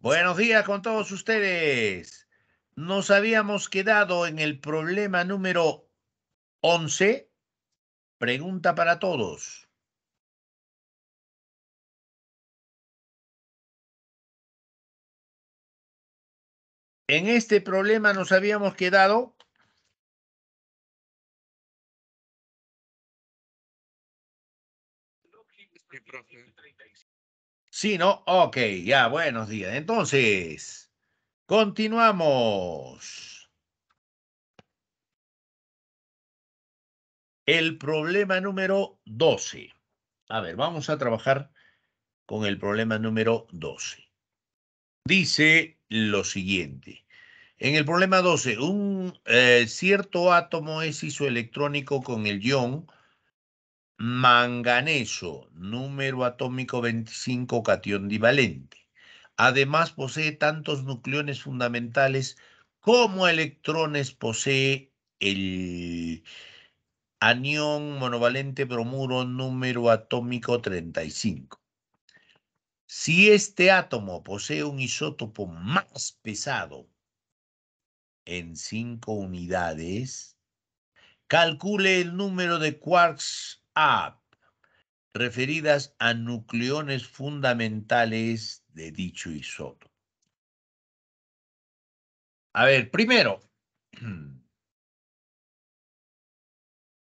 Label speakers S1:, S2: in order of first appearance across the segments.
S1: buenos días con todos ustedes. Nos habíamos quedado en el problema número
S2: 11. Pregunta para todos. En este problema nos habíamos quedado Sí, ¿no? Ok, ya, buenos días. Entonces,
S1: continuamos. El problema número 12. A ver, vamos a trabajar con el problema número 12. Dice lo siguiente. En el problema 12, un eh, cierto átomo es isoelectrónico con el ion manganeso, número atómico 25 cation divalente. Además posee tantos nucleones fundamentales como electrones posee el anión monovalente bromuro número atómico 35. Si este átomo posee un isótopo más pesado en 5 unidades, calcule el número de quarks referidas a nucleones
S2: fundamentales de dicho isoto. A ver, primero,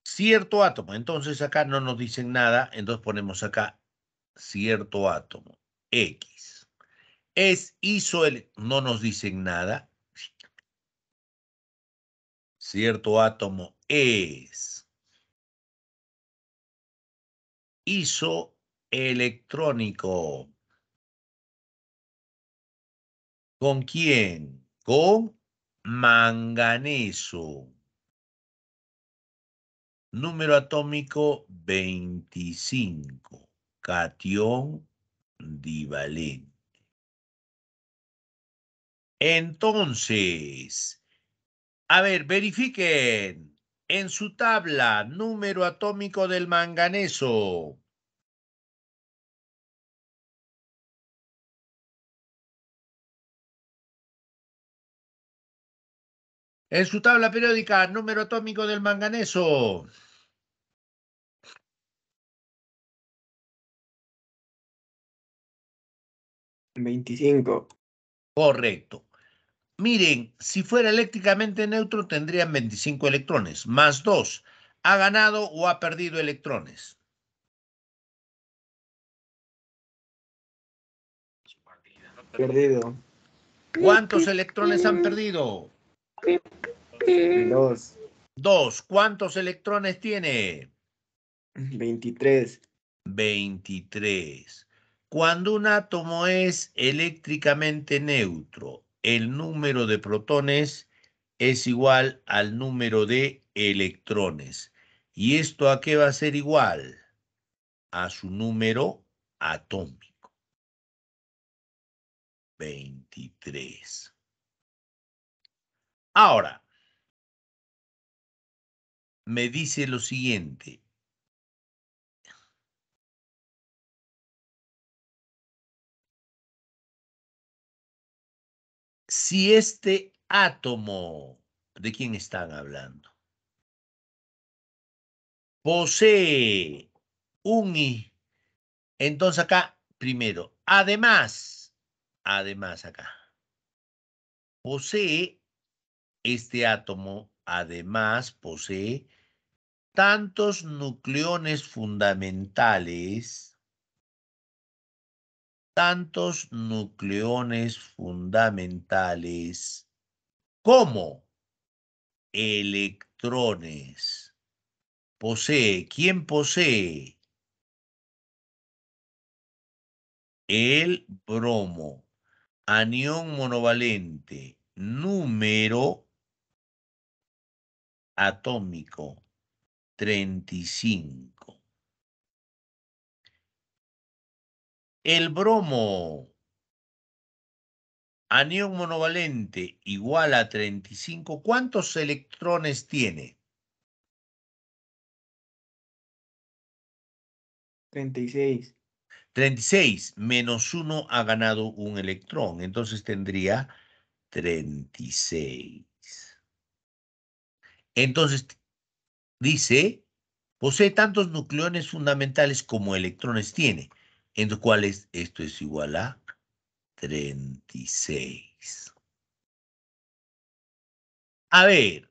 S1: cierto átomo. Entonces acá no nos dicen nada, entonces ponemos acá cierto átomo, X. Es el, no nos dicen nada.
S2: Cierto átomo es ISO electrónico. ¿Con quién? Con manganeso.
S1: Número atómico 25. Cation divalente. Entonces, a ver, verifiquen en su tabla
S2: número atómico del manganeso. En su tabla periódica número atómico del manganeso. Veinticinco. Correcto.
S1: Miren, si fuera eléctricamente neutro tendrían 25 electrones, más 2.
S2: ¿Ha ganado o ha perdido electrones? Perdido. ¿Cuántos electrones
S1: han perdido? Dos. Dos. ¿Cuántos electrones tiene? 23. 23. Cuando un átomo es eléctricamente neutro, el número de protones es igual al número de electrones. ¿Y esto a qué va a ser igual? A su número atómico.
S2: 23. Ahora, me dice lo siguiente. si este átomo, ¿de quién están hablando?
S1: Posee un I. Entonces acá, primero, además, además acá, posee este átomo, además posee tantos nucleones fundamentales tantos nucleones fundamentales como electrones. Posee, ¿quién posee? El bromo, anión monovalente,
S2: número atómico 35. El bromo anión monovalente
S1: igual a 35, ¿cuántos electrones tiene? 36. 36 menos 1 ha ganado un electrón, entonces tendría 36. Entonces, dice, posee tantos nucleones fundamentales como electrones tiene en los cuales esto es igual a 36. A ver,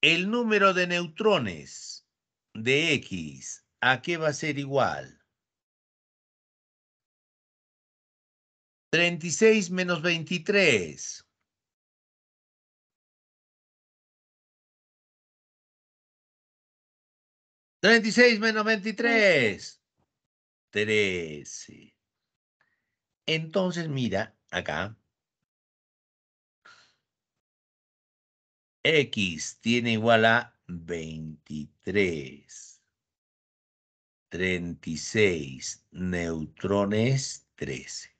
S1: el número de neutrones de X, ¿a qué va a ser igual?
S2: 36 menos 23. Treinta y seis menos veintitrés.
S1: Entonces, mira acá. X tiene igual a 23. 36 neutrones 13.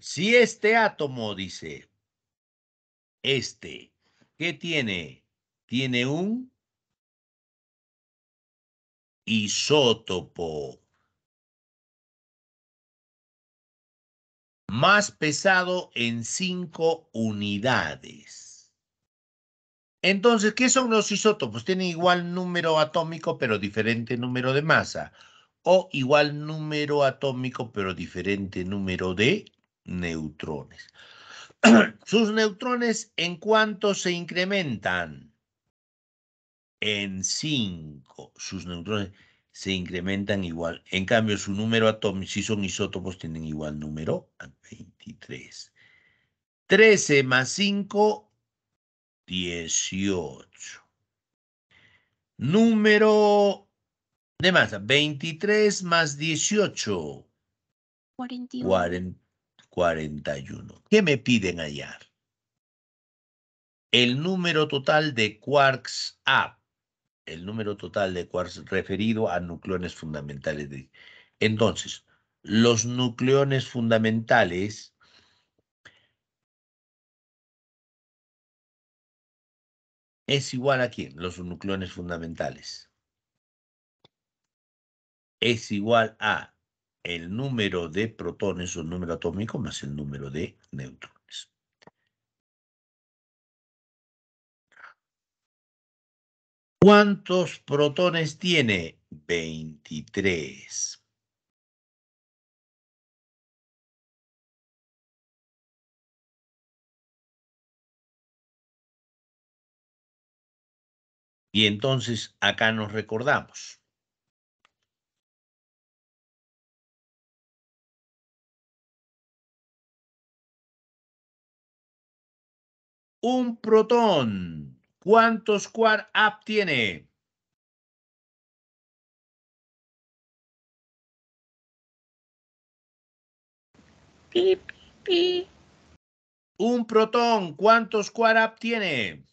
S1: si este átomo, dice,
S2: este, ¿qué tiene? Tiene un isótopo. Más pesado en cinco
S1: unidades. Entonces, ¿qué son los isótopos? Tienen igual número atómico, pero diferente número de masa. O igual número atómico, pero diferente número de neutrones. Sus neutrones, ¿en cuánto se incrementan? en 5 sus neutrones se incrementan igual. En cambio, su número atómico, si son isótopos, tienen igual número, a 23. 13 más 5, 18. Número de masa, 23 más 18.
S2: 41.
S1: 41. ¿Qué me piden hallar? El número total de quarks up el número total de quarks referido a nucleones fundamentales. De... Entonces, los nucleones fundamentales
S2: es igual a quién, los nucleones fundamentales. Es igual a
S1: el número de protones o número atómico más el número de neutrones.
S2: ¿Cuántos protones tiene? veintitrés Y entonces acá nos recordamos. Un protón ¿Cuántos quad up tiene? Un protón, ¿cuántos quad app tiene?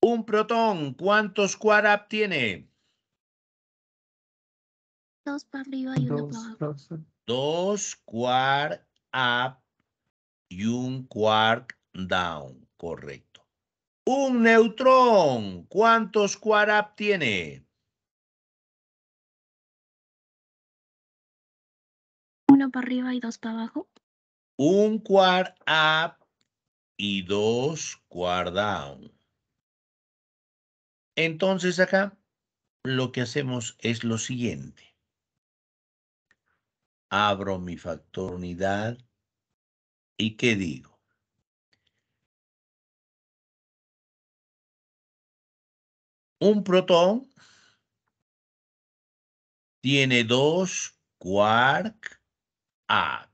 S2: Un protón, ¿cuántos quad app tiene? Dos para arriba y
S1: dos quark up y un quark down. Correcto. Un
S2: neutrón. ¿Cuántos quark up tiene? Uno para arriba y dos para abajo. Un quark up y dos quark down.
S1: Entonces acá lo que hacemos es lo siguiente
S2: abro mi factor unidad y qué digo. Un protón tiene dos quark A.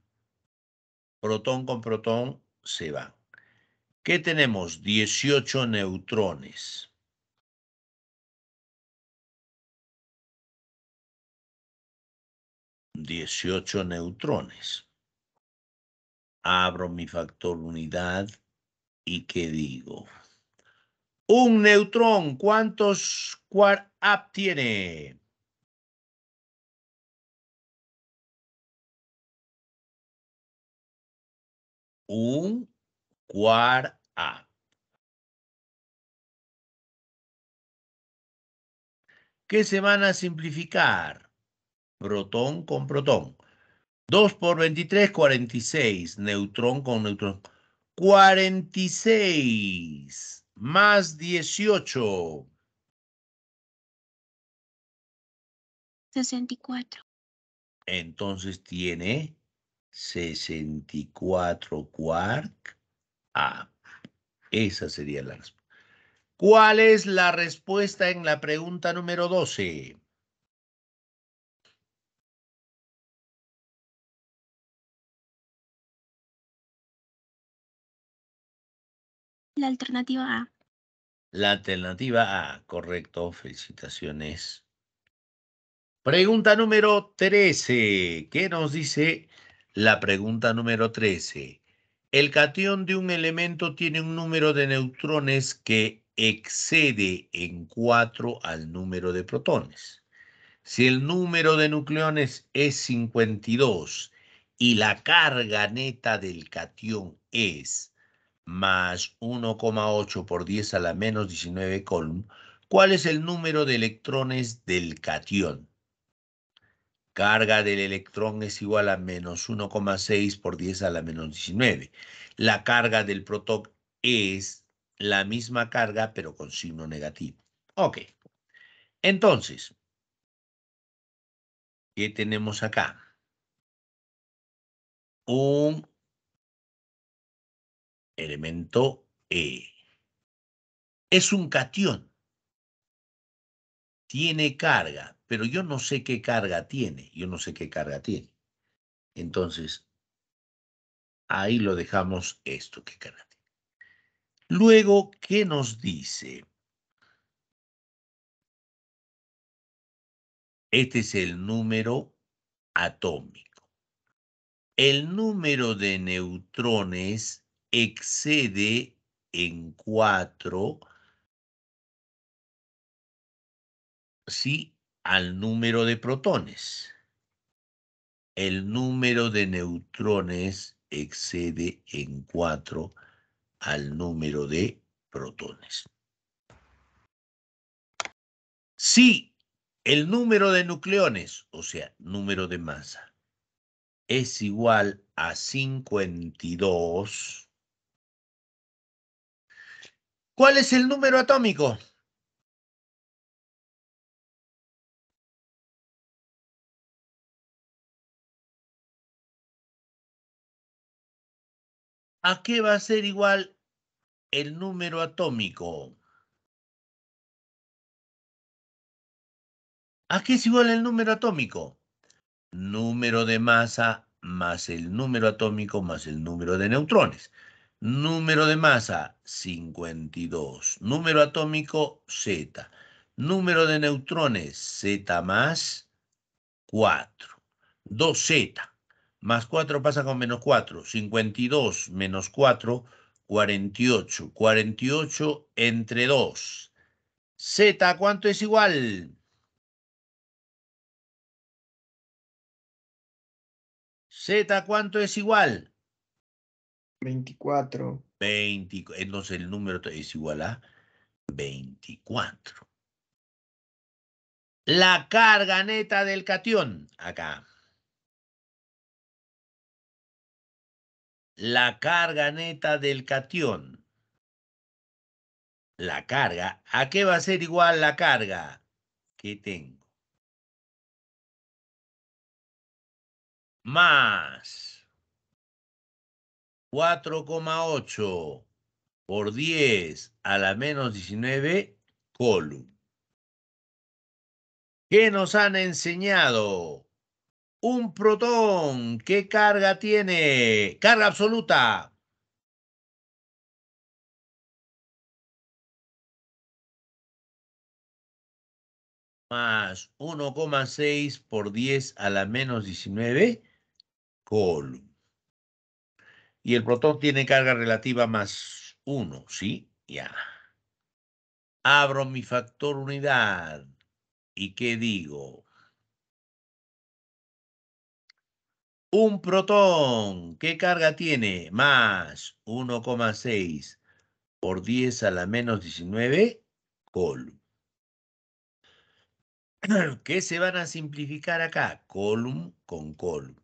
S2: Protón con protón se van. ¿Qué tenemos? 18 neutrones. Dieciocho neutrones.
S1: Abro mi factor unidad y ¿qué digo?
S2: Un neutrón, ¿cuántos quark tiene? Un quark ¿Qué se van a simplificar?
S1: protón con protón. 2 por 23, 46. Neutrón con neutrón. 46 más
S2: 18. 64. Entonces tiene 64
S1: quark A. Esa sería la respuesta.
S2: ¿Cuál es la respuesta en la pregunta número 12? La alternativa A. La alternativa A, correcto, felicitaciones. Pregunta
S1: número 13. ¿Qué nos dice la pregunta número 13? El cation de un elemento tiene un número de neutrones que excede en 4 al número de protones. Si el número de nucleones es 52 y la carga neta del cation es más 1,8 por 10 a la menos 19 column, ¿cuál es el número de electrones del catión? Carga del electrón es igual a menos 1,6 por 10 a la menos 19. La carga del protón es la misma carga, pero con signo negativo. Ok. Entonces,
S2: ¿qué tenemos acá? Un elemento E. Es un cation. Tiene carga, pero yo no sé qué
S1: carga tiene. Yo no sé qué carga tiene. Entonces, ahí lo dejamos esto, qué carga tiene.
S2: Luego, ¿qué nos dice?
S1: Este es el número atómico. El número de neutrones excede en cuatro, ¿sí? al número de protones. El número de neutrones excede en cuatro al número de protones. Si el número de nucleones, o sea, número de masa, es igual a
S2: 52, ¿Cuál es el número atómico? ¿A qué va a ser igual el número atómico? ¿A qué es igual el número
S1: atómico? Número de masa más el número atómico más el número de neutrones. Número de masa, 52. Número atómico, Z. Número de neutrones, Z más 4. 2Z más 4 pasa con menos 4. 52 menos 4, 48. 48 entre 2.
S2: Z, ¿cuánto es igual? Z, ¿cuánto es igual?
S1: 24. entonces el número es igual a
S2: 24. La carga neta del catión, acá. La carga neta del catión. La carga. ¿A qué va a ser igual la carga que tengo? Más
S1: 4,8 por 10 a la menos 19 column. ¿Qué nos han enseñado?
S2: Un protón, ¿qué carga tiene? Carga absoluta. Más 1,6
S1: por 10 a la menos 19
S2: column.
S1: Y el protón tiene carga relativa más 1, ¿sí? Ya. Abro mi factor unidad. ¿Y qué digo? Un protón, ¿qué carga tiene? Más 1,6 por 10 a la menos 19 column. ¿Qué se van a simplificar acá? Column con column.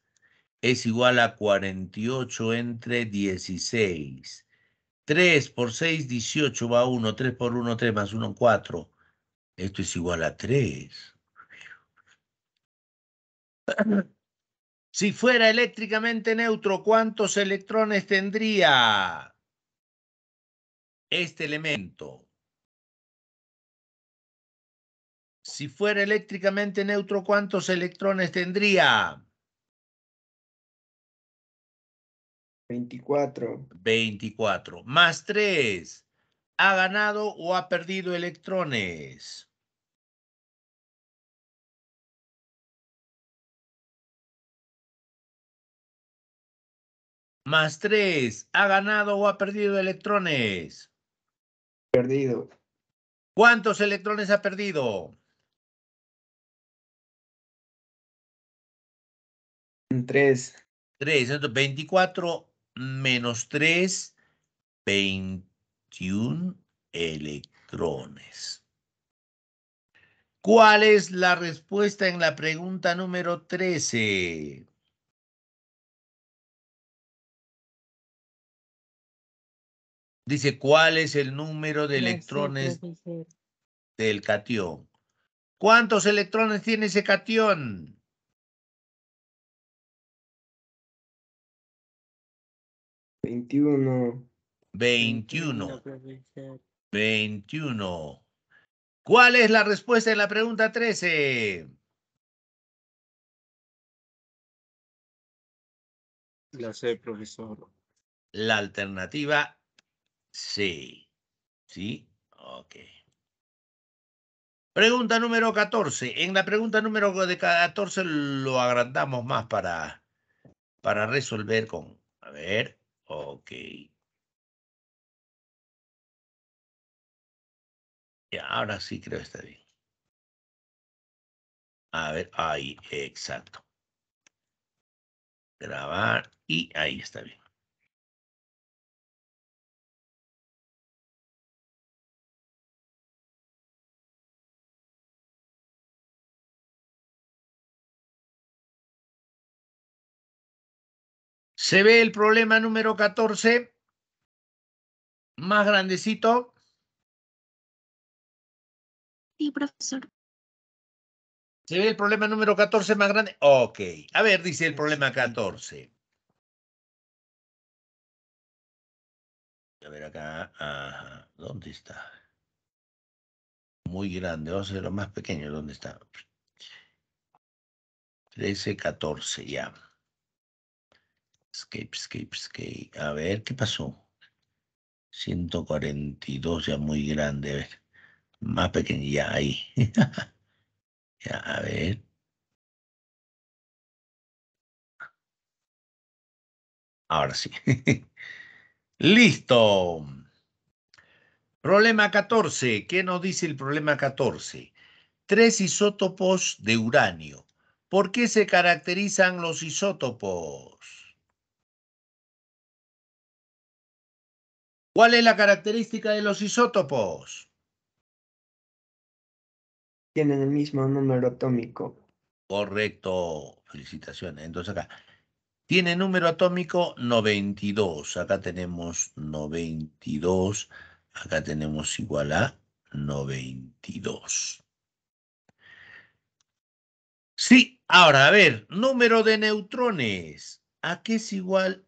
S1: es igual a 48 entre 16. 3 por 6, 18 va 1, 3 por 1, 3 más 1, 4. Esto es igual a 3. Si fuera eléctricamente neutro, ¿cuántos electrones tendría este elemento?
S2: Si fuera eléctricamente neutro, ¿cuántos electrones tendría? 24.
S1: 24. Más 3. ¿Ha ganado o ha perdido electrones?
S2: Más 3. ¿Ha ganado o ha perdido electrones? Perdido. ¿Cuántos electrones ha perdido? Tres. Tres. Entonces, 24 menos
S1: 3, 21 electrones.
S2: ¿Cuál es la respuesta en la pregunta número 13? Dice, ¿cuál es el número de electrones del catión? ¿Cuántos electrones tiene ese catión? 21. 21. 21. ¿Cuál es la respuesta en la pregunta 13? La sé, profesor. La alternativa C. ¿Sí? Ok.
S1: Pregunta número 14. En la pregunta número 14 lo
S2: agrandamos más para, para resolver con... A ver. Ok. Y ahora sí creo que está bien. A ver, ahí, exacto. Grabar y ahí está bien. Se ve el problema número 14, más grandecito. Sí, profesor. ¿Se ve el problema número 14 más grande? Ok. A ver, dice el problema 14. A ver acá. ¿Dónde está?
S1: Muy grande. Vamos a lo más pequeño. ¿Dónde está? 13, 14, ya. Escape, escape, escape. A ver, ¿qué pasó? 142, ya muy grande. Más
S2: pequeño, ya ahí. ya, a ver. Ahora sí.
S1: Listo. Problema 14. ¿Qué nos dice el problema 14? Tres isótopos de uranio. ¿Por qué se
S2: caracterizan los isótopos? ¿Cuál es la característica de los isótopos? Tienen el mismo número atómico.
S1: Correcto. Felicitaciones. Entonces acá. Tiene número atómico 92. Acá tenemos 92. Acá tenemos igual a 92. Sí, ahora a ver, número de neutrones. ¿A qué es igual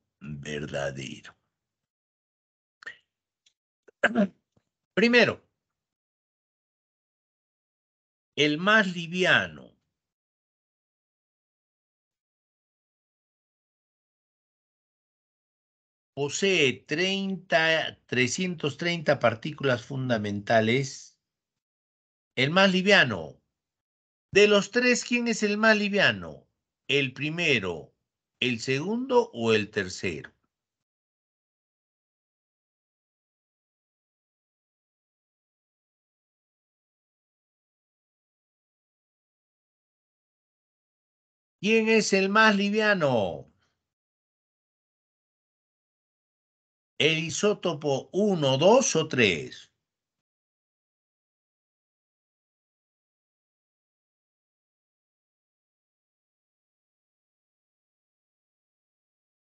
S2: verdadero. Primero, el más liviano posee 30,
S1: 330 partículas fundamentales. El más liviano. De los tres, ¿quién es el más liviano? El primero,
S2: el segundo o el tercero. ¿Quién es el más liviano? ¿El isótopo 1, 2 o 3?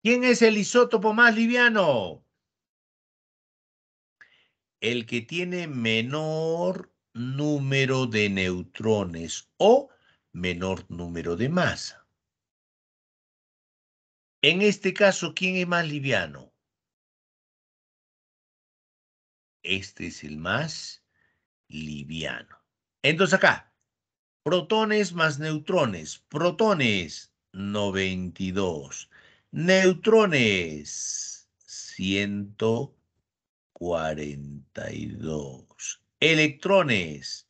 S2: ¿Quién es el isótopo más liviano?
S1: El que tiene menor número de neutrones o menor número de masa. En este caso, ¿quién es más liviano? Este es el más liviano. Entonces acá, protones más neutrones. Protones, 92 neutrones. 142. Electrones.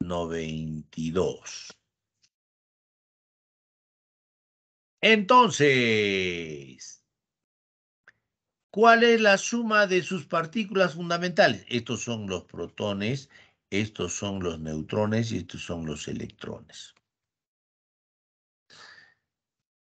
S1: 92. Entonces, ¿cuál es la suma de sus partículas fundamentales? Estos son los protones, estos son los neutrones y estos son los electrones.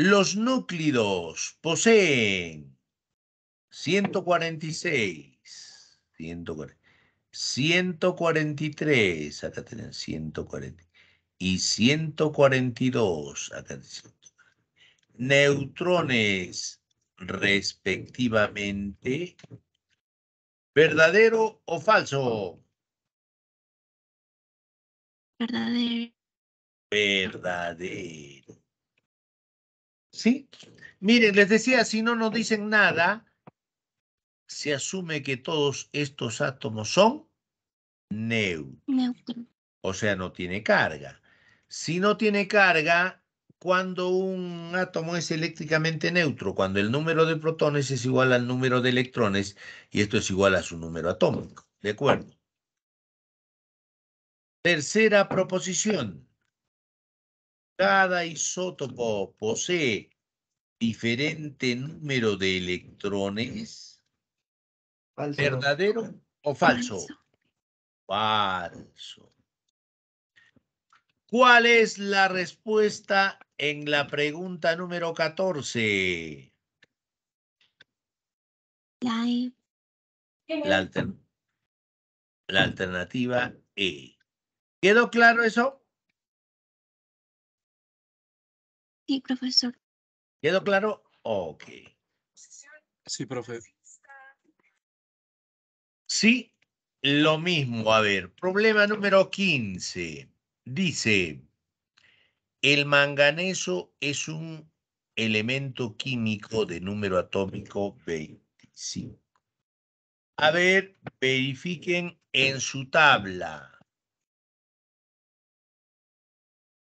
S2: Los núcleos poseen
S1: 146, 143, acá tienen 140, y 142, acá tienen 140. Neutrones
S2: respectivamente. ¿Verdadero o falso? Verdadero. Verdadero. ¿Sí? Miren, les decía, si no nos dicen nada,
S1: se asume que todos estos átomos son neutros. O sea, no tiene carga. Si no tiene carga, cuando un átomo es eléctricamente neutro, cuando el número de protones es igual al número de electrones y esto es igual a su número atómico. ¿De acuerdo? Tercera proposición. Cada isótopo posee diferente número de electrones.
S2: ¿Verdadero
S1: o falso? Falso. ¿Cuál es la respuesta en la pregunta número 14?
S2: La, e. la alternativa E. ¿Quedó claro eso? Sí, profesor. ¿Quedó claro? Ok. Sí, profesor. Sí, lo mismo. A
S1: ver, problema número 15. Dice, el manganeso es un elemento químico de número atómico 25. A ver, verifiquen en su tabla.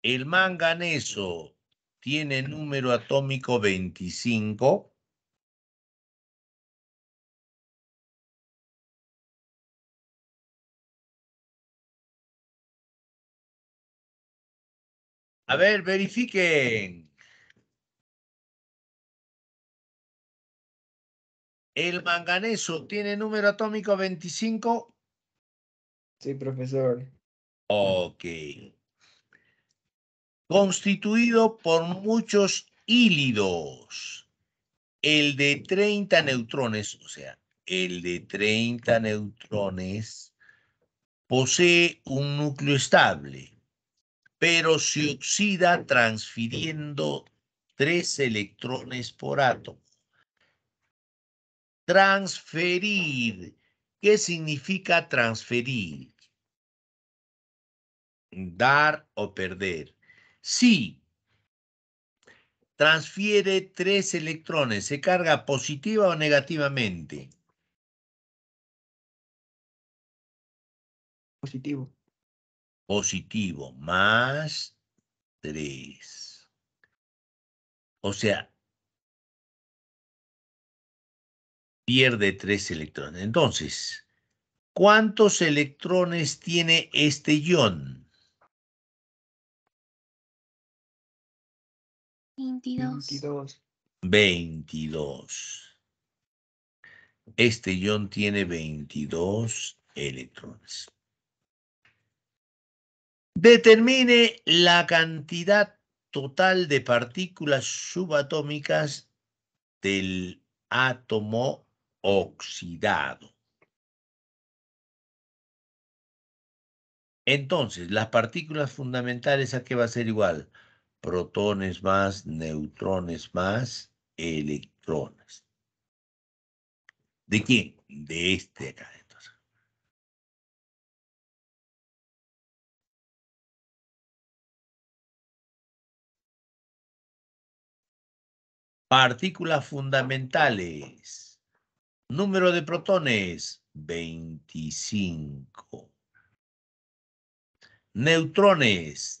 S1: El manganeso
S2: tiene número atómico 25. A ver, verifiquen. ¿El manganeso tiene número atómico 25?
S1: Sí, profesor. Ok constituido por muchos hílidos. El de 30 neutrones, o sea, el de 30 neutrones, posee un núcleo estable, pero se oxida transfiriendo tres electrones por átomo. Transferir. ¿Qué significa transferir? Dar o perder si Transfiere tres electrones. ¿Se carga positiva o
S2: negativamente? Positivo. Positivo, más tres. O sea, pierde tres electrones. Entonces,
S1: ¿cuántos electrones
S2: tiene este ion? 22.
S1: Este ion tiene 22 electrones. Determine la cantidad total de partículas subatómicas del átomo oxidado. Entonces, las partículas fundamentales a qué va a ser igual? protones más, neutrones más, electrones.
S2: ¿De quién? De este acá, entonces. Partículas fundamentales.
S1: Número de protones, 25.
S2: Neutrones,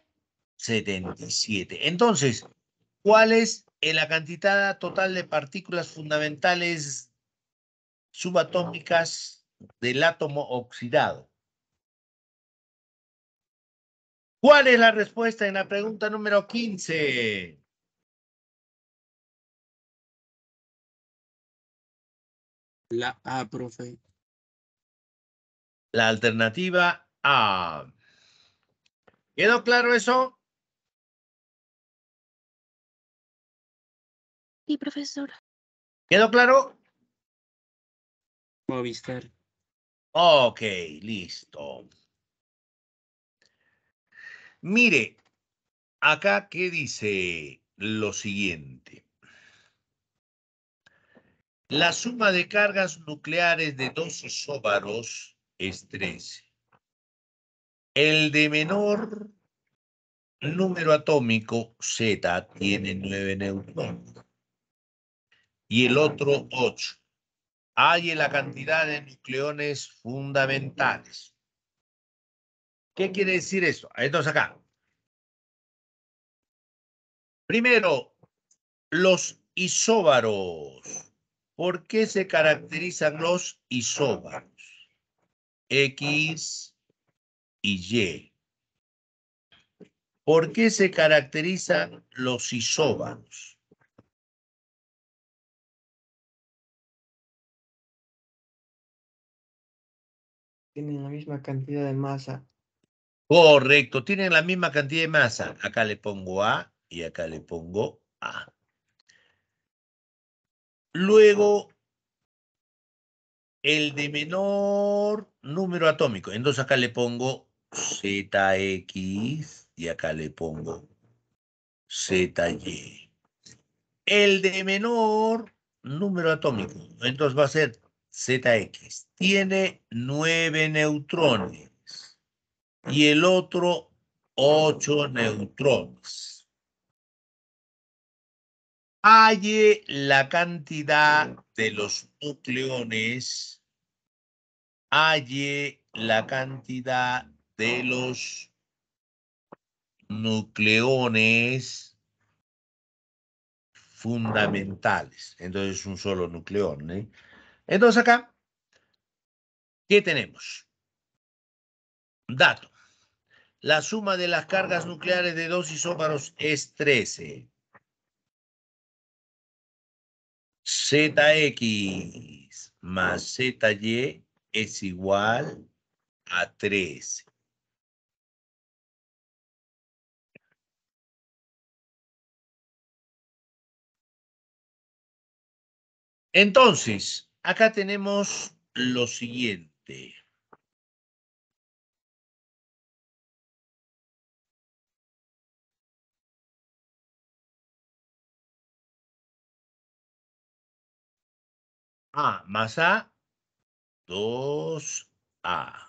S2: 77. Entonces,
S1: ¿cuál es la cantidad total de partículas fundamentales subatómicas del átomo oxidado?
S2: ¿Cuál es la respuesta en la pregunta número 15? La A, profe. La alternativa A. ¿Quedó claro eso? Y profesor. ¿Quedó claro? Movistar. Ok, listo.
S1: Mire, acá que dice lo siguiente. La suma de cargas nucleares de dos isóbaros es 13. El de menor número atómico, Z, tiene nueve neutrones y el otro 8. hay la cantidad de nucleones fundamentales. ¿Qué quiere decir eso? Entonces acá. Primero, los isóbaros. ¿Por qué se caracterizan los isóbaros? X
S2: y Y. ¿Por qué se caracterizan los isóbaros? tienen la misma cantidad de masa.
S1: Correcto, tienen la misma cantidad de masa. Acá le pongo A y acá le pongo A. Luego, el de menor número atómico. Entonces acá le pongo ZX y acá le pongo ZY. El de menor número atómico. Entonces va a ser ZX, tiene nueve neutrones y el otro ocho neutrones. Halle la cantidad de los nucleones. Halle la cantidad de los nucleones fundamentales. Entonces un solo nucleón. ¿eh? Entonces acá, ¿qué tenemos? Dato. La suma de las cargas nucleares de dos isóparos es 13. ZX
S2: más ZY es igual a 13. Entonces, acá tenemos lo siguiente. A más A, 2A.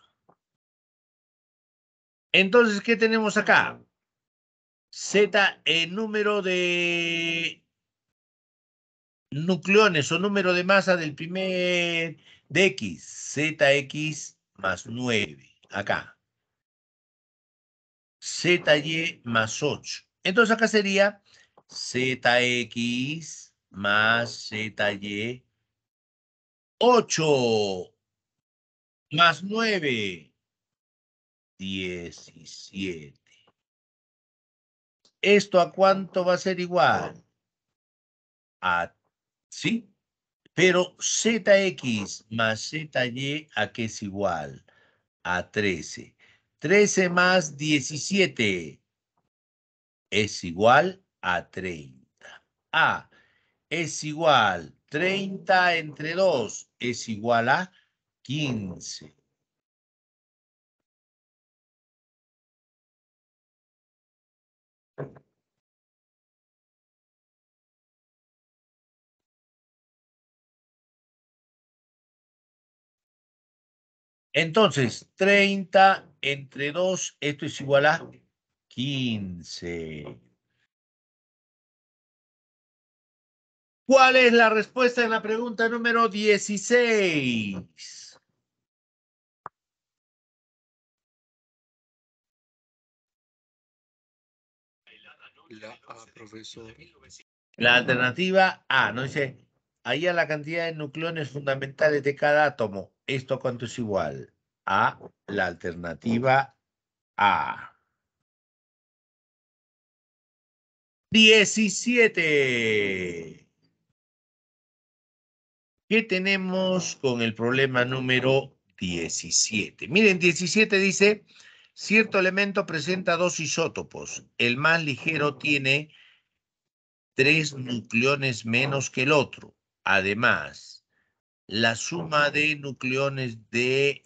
S1: Entonces, ¿qué tenemos acá? Z el número de nucleones o número de masa del primer de X, ZX más 9, acá. ZY más 8. Entonces acá sería ZX más ZY 8 más 9, 17. ¿Esto a cuánto va a ser igual? A ¿sí? Pero ZX más ZY, ¿a qué es igual? A 13. 13 más 17 es igual a 30. A es igual, 30 entre 2
S2: es igual a 15. Entonces, 30 entre
S1: 2, esto es igual a 15.
S2: ¿Cuál es la respuesta en la pregunta número 16? La
S1: La alternativa A, ¿no? Dice, ahí a la cantidad de nucleones fundamentales de cada átomo esto cuánto es igual a la alternativa
S2: A. 17. ¿Qué tenemos
S1: con el problema número 17? Miren, 17 dice, cierto elemento presenta dos isótopos. El más ligero tiene tres nucleones menos que el otro. Además, la suma de nucleones de,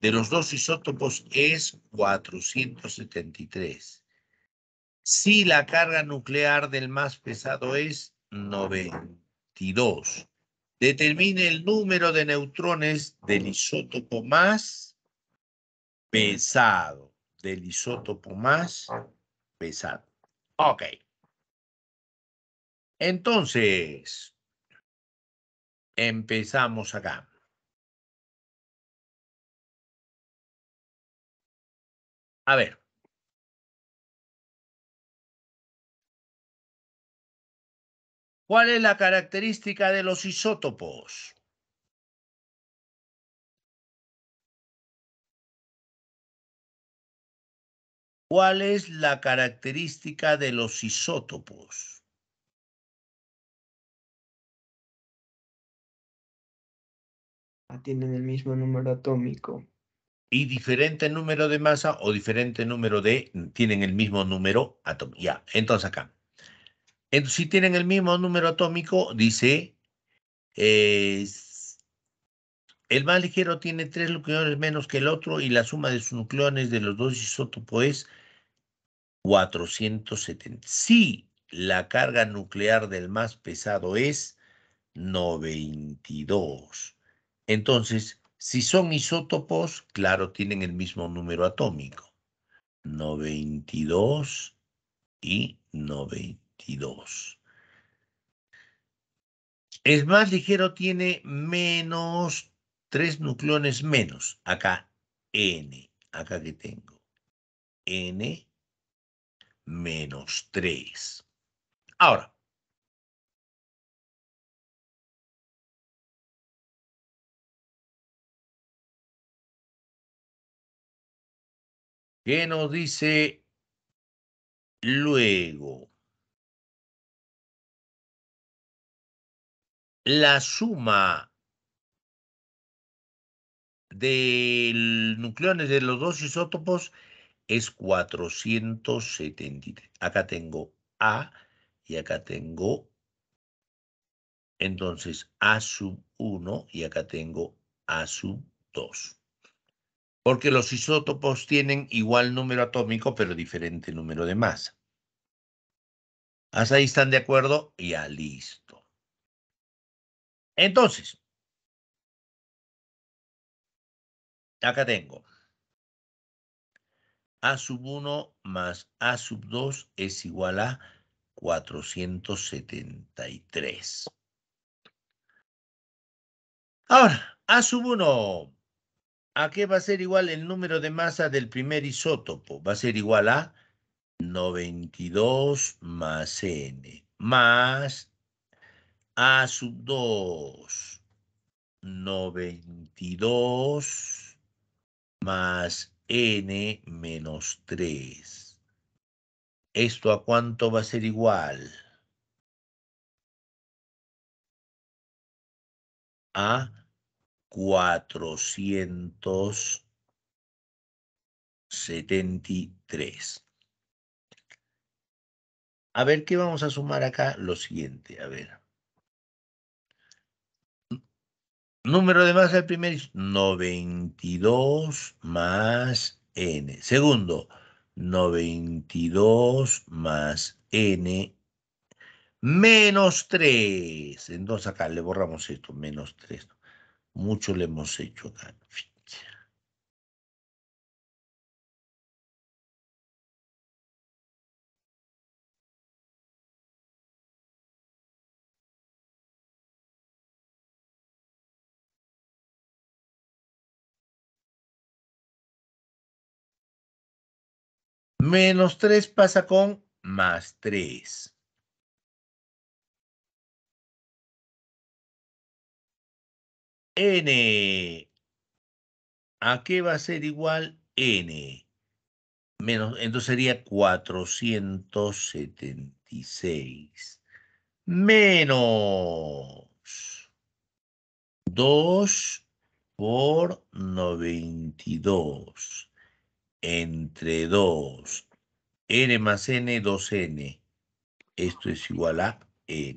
S1: de los dos isótopos es 473. Si la carga nuclear del más pesado es 92, determine el número de neutrones del isótopo más pesado. Del isótopo más pesado. Ok.
S2: Entonces, Empezamos acá. A ver. ¿Cuál es la característica de los isótopos? ¿Cuál es la característica de los isótopos? tienen el mismo número atómico. Y diferente número
S1: de masa o diferente número de, tienen el mismo número atómico. Ya, entonces acá. Entonces, si tienen el mismo número atómico, dice, el más ligero tiene tres nucleones menos que el otro y la suma de sus nucleones de los dos isótopos es 470. Si la carga nuclear del más pesado es 92. Entonces, si son isótopos, claro, tienen el mismo número atómico. 92 y 92. Es más ligero, tiene menos tres nucleones menos. Acá, N. Acá
S2: que tengo. N menos 3. Ahora, ¿Qué nos dice luego, la suma de nucleones de los dos
S1: isótopos es 473. Acá tengo A y acá tengo entonces A sub 1 y acá tengo A sub 2 porque los isótopos tienen igual número atómico pero diferente número de masa.
S2: ¿Hasta ahí están de acuerdo? Ya listo. Entonces, acá tengo.
S1: A sub 1 más A sub 2 es igual a 473. Ahora, A sub 1 ¿A qué va a ser igual el número de masa del primer isótopo? Va a ser igual a 92 más N más A sub 2. 92 más
S2: N menos 3. ¿Esto a cuánto va a ser igual? A 473.
S1: A ver, ¿qué vamos a sumar acá? Lo siguiente, a ver. Número de masa el primer 92 más n. Segundo, 92 más n menos 3. Entonces acá le borramos esto, menos 3
S2: mucho le hemos hecho daño. Menos 3 pasa con más 3. n. ¿A qué va a ser igual n?
S1: Menos, entonces sería 476 menos 2 por 92 entre 2. n más n, 2n. Esto es igual a n.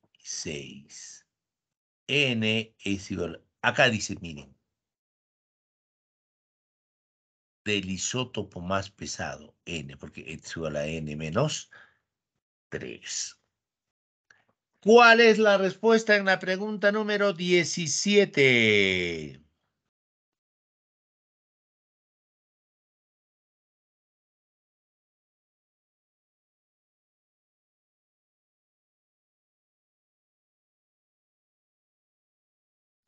S1: 6. N es igual, acá dice, miren, del isótopo más pesado, N, porque es igual a N menos 3.
S2: ¿Cuál es la respuesta en la pregunta número 17?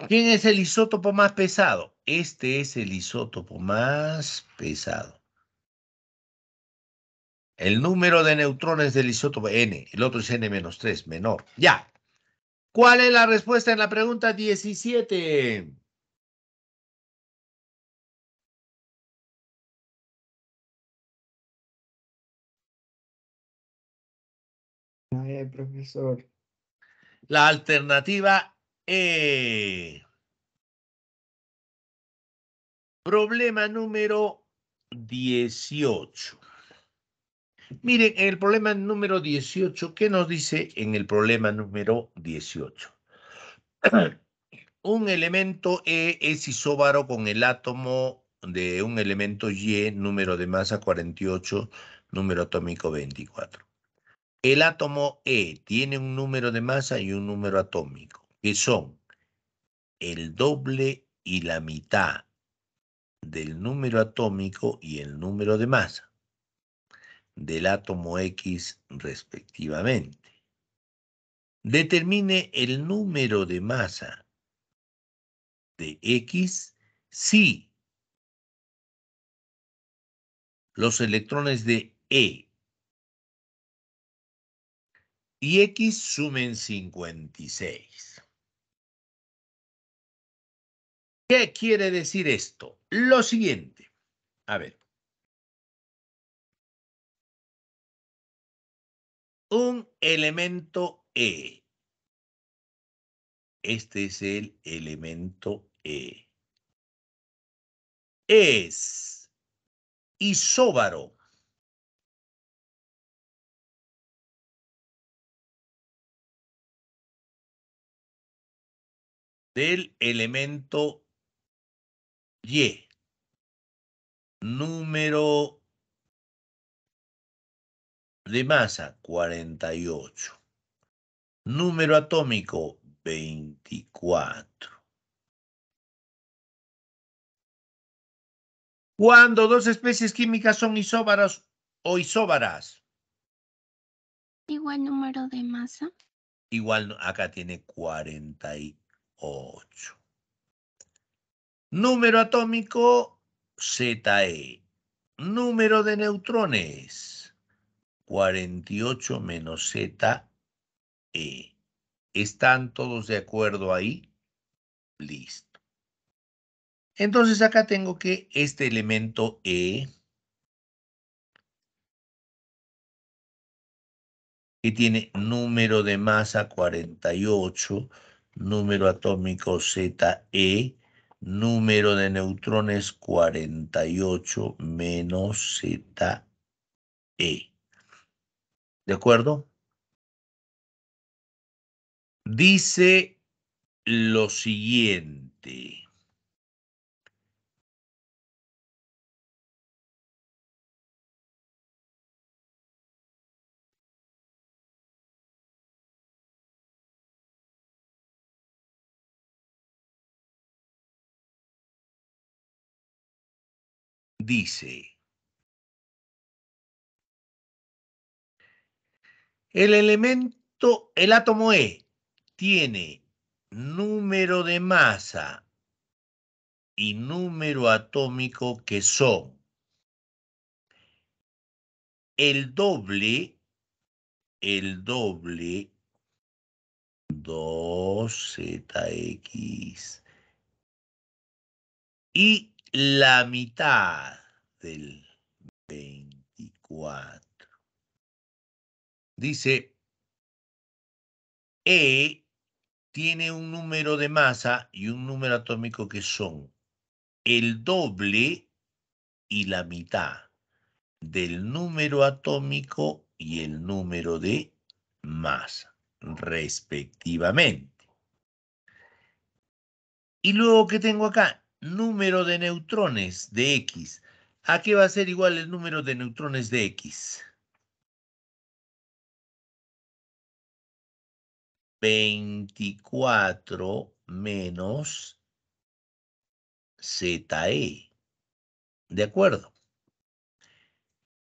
S2: ¿Quién es el isótopo más pesado? Este es el isótopo más pesado.
S1: El número de neutrones del isótopo N, el otro es N-3, menor.
S2: Ya. ¿Cuál es la respuesta en la pregunta 17? Ay, profesor. La alternativa eh,
S1: problema número 18. Miren, el problema número 18, ¿qué nos dice en el problema número 18? un elemento E es isóbaro con el átomo de un elemento Y, número de masa 48, número atómico 24. El átomo E tiene un número de masa y un número atómico que son el doble y la mitad del número atómico y el número de masa del átomo X respectivamente. Determine el número de masa de X
S2: si los electrones de E y X sumen 56. ¿Qué quiere decir esto? Lo siguiente. A ver. Un elemento E. Este es el elemento E. Es isóbaro. del elemento y. Número de masa, 48. Número
S1: atómico, 24.
S2: Cuando dos especies químicas son isóbaras
S1: o isóbaras.
S2: Igual número de masa.
S1: Igual, acá tiene 48. Número atómico ZE. Número de neutrones 48 menos ZE. ¿Están todos de acuerdo ahí? Listo.
S2: Entonces acá tengo que
S1: este elemento E que tiene número de masa 48, número atómico ZE, número de neutrones 48 menos ZE.
S2: ¿De acuerdo? Dice lo siguiente. dice, el elemento, el átomo E,
S1: tiene número de masa y número atómico que son el doble, el doble 2ZX y la mitad del 24. Dice, E tiene un número de masa y un número atómico que son el doble y la mitad del número atómico y el número de masa, respectivamente. Y luego, ¿qué tengo acá? número de neutrones de X. ¿A qué va a ser igual el número de neutrones de
S2: X? 24 menos
S1: ZE. ¿De acuerdo?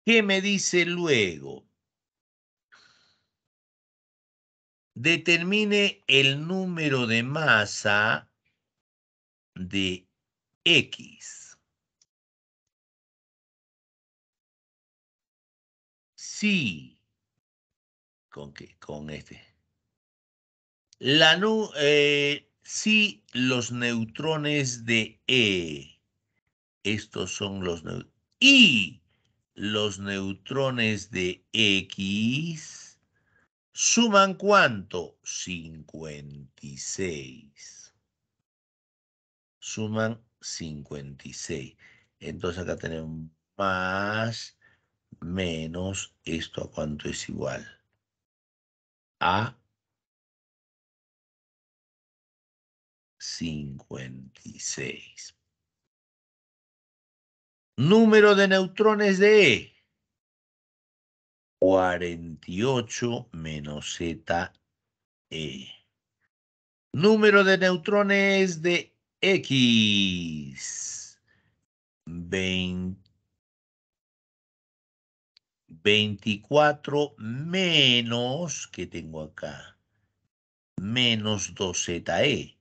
S1: ¿Qué me dice luego? Determine
S2: el número de masa de X. Sí. ¿Con qué? Con este.
S1: La nu eh, sí, los neutrones de E. Estos son los
S2: Y
S1: los neutrones de X suman cuánto? 56. Suman 56. Entonces acá tenemos más
S2: menos esto a cuánto es igual. A 56. Número de neutrones de E.
S1: 48 menos ZE. Número de neutrones de X. 20, 24 menos, que tengo acá? Menos 2ZE.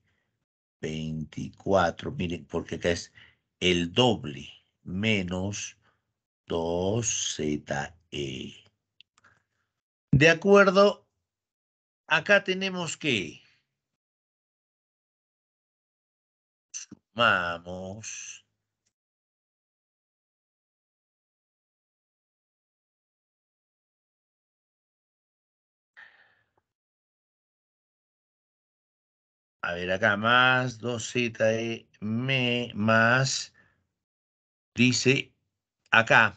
S1: 24, e. miren, porque acá es el doble, menos 2ZE.
S2: E. De acuerdo, acá tenemos que Vamos. A ver, acá más, 2 Z, me,
S1: más, dice acá.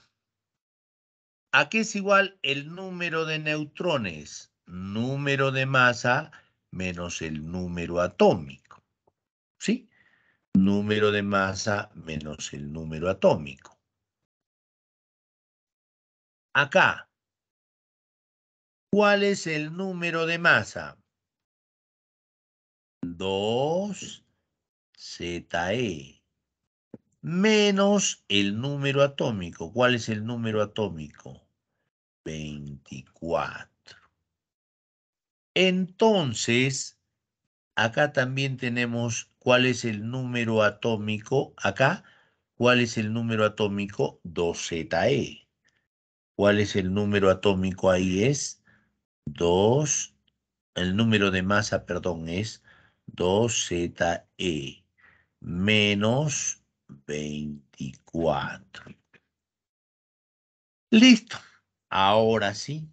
S1: ¿A qué es igual el número de neutrones? Número de masa menos el número atómico. ¿Sí? número de masa menos el número atómico. Acá, ¿cuál es el número de masa? 2ZE e. menos el número atómico. ¿Cuál es el número atómico? 24. Entonces, Acá también tenemos cuál es el número atómico. Acá, ¿cuál es el número atómico? 2ZE. E. ¿Cuál es el número atómico? Ahí es 2. El número de masa, perdón, es 2ZE e menos
S2: 24. Listo. Ahora sí,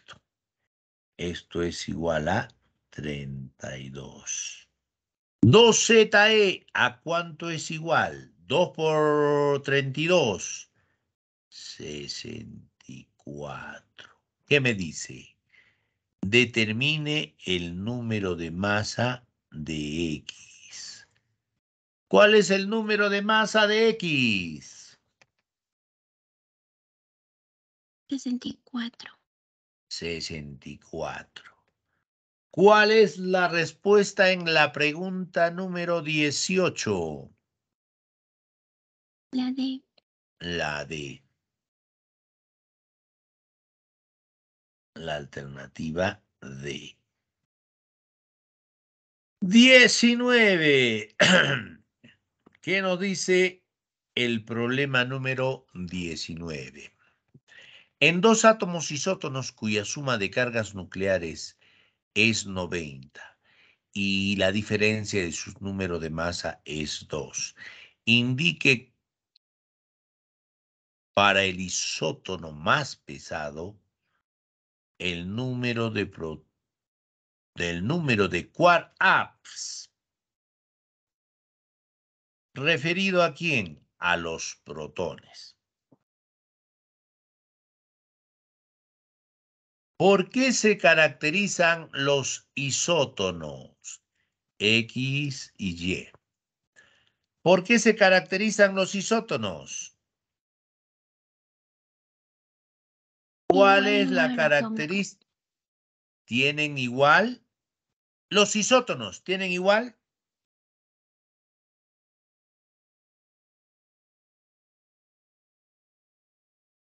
S1: Esto es igual a 32. 2ZE, ¿a cuánto es igual? 2 por 32, 64. ¿Qué me dice? Determine el número de masa de X. ¿Cuál es el número de masa de X?
S2: 64. 64. ¿Cuál es la respuesta en la pregunta número dieciocho? La D. La D. La alternativa D.
S1: 19. ¿Qué nos dice el problema número diecinueve? en dos átomos isótonos cuya suma de cargas nucleares es 90 y la diferencia de su número de masa es 2. Indique para el isótono más pesado el número de pro, del número de
S2: referido a quién? A los protones. ¿Por qué se caracterizan los isótonos
S1: X y Y? ¿Por qué se caracterizan los isótonos?
S2: ¿Cuál es la característica? ¿Tienen igual? ¿Los isótonos tienen igual?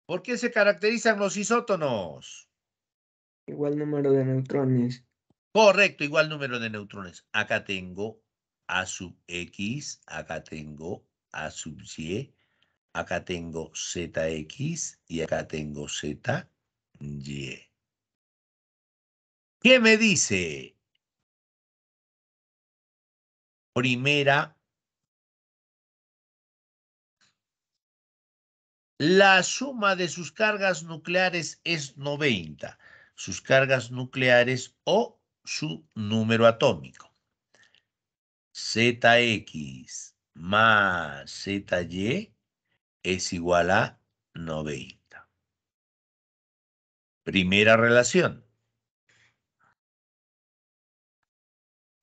S2: ¿Por qué se caracterizan los isótonos?
S1: Igual número de neutrones. Correcto, igual número de neutrones. Acá tengo A sub X, acá tengo A sub Y, acá tengo ZX y acá tengo ZY.
S2: ¿Qué me dice? Primera. La suma de sus cargas nucleares es 90
S1: sus cargas nucleares o su número atómico. ZX más ZY
S2: es igual a 90. Primera relación.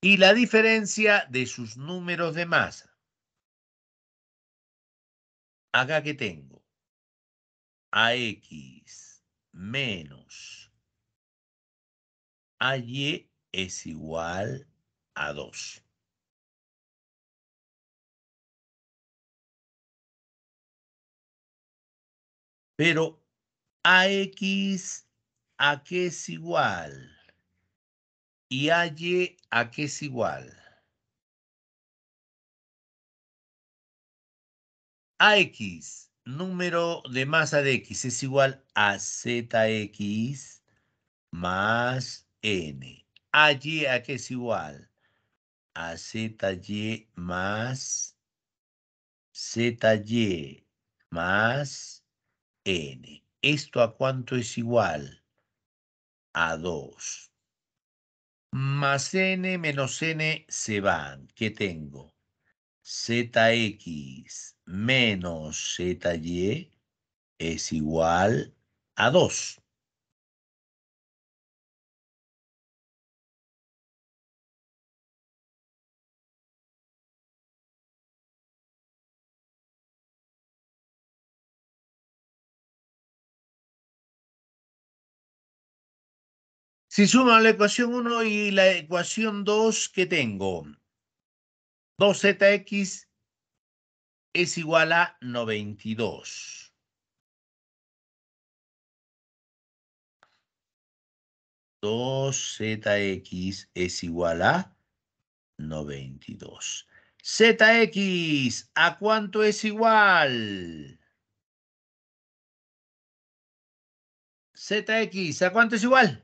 S2: Y la diferencia de sus números de masa.
S1: Acá que tengo AX menos
S2: a y es igual a 2. Pero AX a qué es igual y AY a qué es igual. AX,
S1: número de masa de X es igual a ZX más n. Y a qué es igual? A ZY más ZY más n. ¿Esto a cuánto es igual? A 2. Más n menos n se van. ¿Qué tengo? ZX menos
S2: ZY es igual a 2. Si sumo la ecuación 1 y la ecuación 2 que tengo, 2zx es igual a 92. 2 ZX es igual a
S1: 92. ZX, ¿a cuánto es igual?
S2: ZX, ¿a cuánto es igual?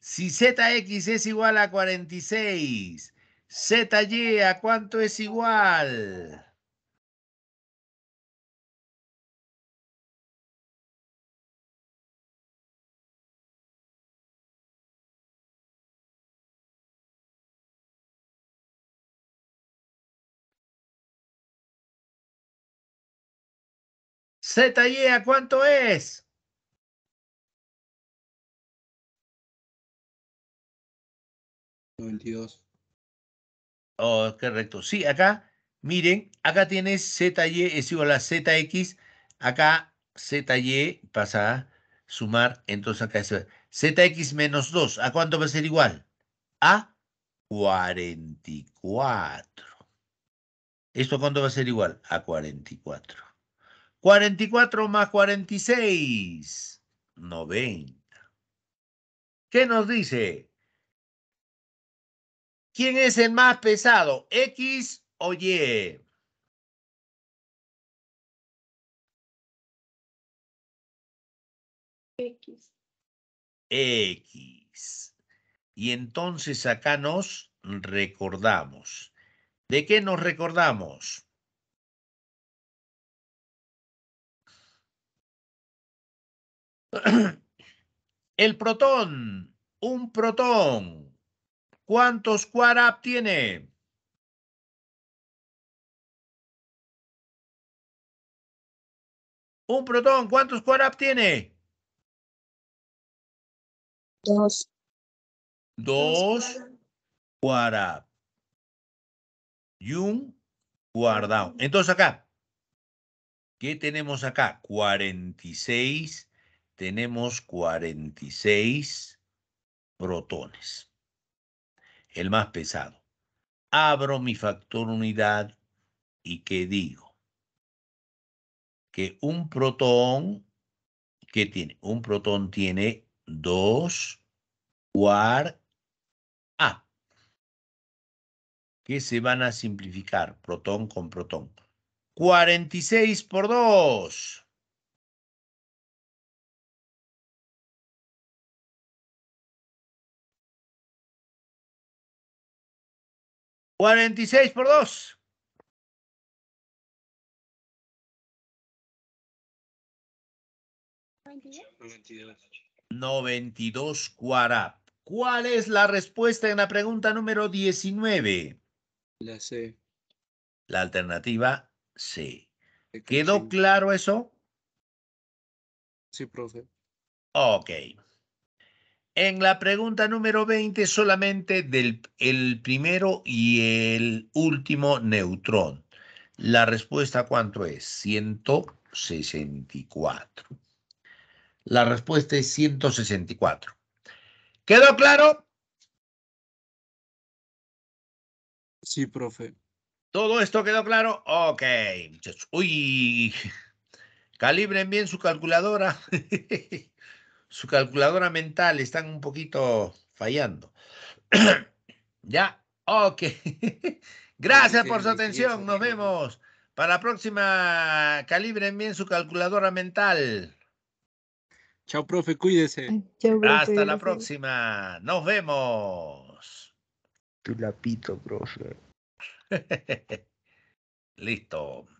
S1: Si ZX
S2: es igual a 46, ZY a cuánto es igual? ZY a cuánto es? 92. Oh, correcto. Sí, acá,
S1: miren, acá tienes ZY es igual a ZX. Acá ZY pasa a sumar, entonces acá es ZX menos 2. ¿A cuánto va a ser igual? A 44. ¿Esto cuánto va a ser igual? A 44. 44 más 46, 90. ¿Qué nos dice?
S2: ¿Quién es el más pesado? ¿X o Y? X. X.
S1: Y entonces acá nos recordamos. ¿De qué nos
S2: recordamos? El protón, un
S1: protón
S2: ¿Cuántos cuarap tiene? Un protón, ¿cuántos cuarap tiene? Dos. Dos Quarab. Y un
S1: guardado. Entonces acá, ¿qué tenemos acá? Cuarenta y seis. tenemos cuarenta y seis protones el más pesado. Abro mi factor unidad y ¿qué digo que un protón ¿qué tiene un protón tiene dos uar A ¿Qué se van a simplificar protón
S2: con protón. 46 por 2. 46 por 2. ¿92? 92 cuarap. ¿Cuál es
S1: la respuesta en la pregunta número 19? La C. La alternativa C. ¿Quedó claro eso? Sí, profe. Ok. En la pregunta número 20, solamente del el primero y el último neutrón. La respuesta, ¿cuánto es? 164. La respuesta es 164. ¿Quedó claro? Sí, profe. ¿Todo esto quedó claro? Ok, Uy, calibren bien su calculadora. su calculadora mental están un poquito fallando. ya, ok. Gracias por su atención. Nos vemos. Para la próxima, calibren bien su calculadora mental. Chao, profe, cuídese. Hasta la próxima. Nos
S2: vemos. Tu lapito, profe. Listo.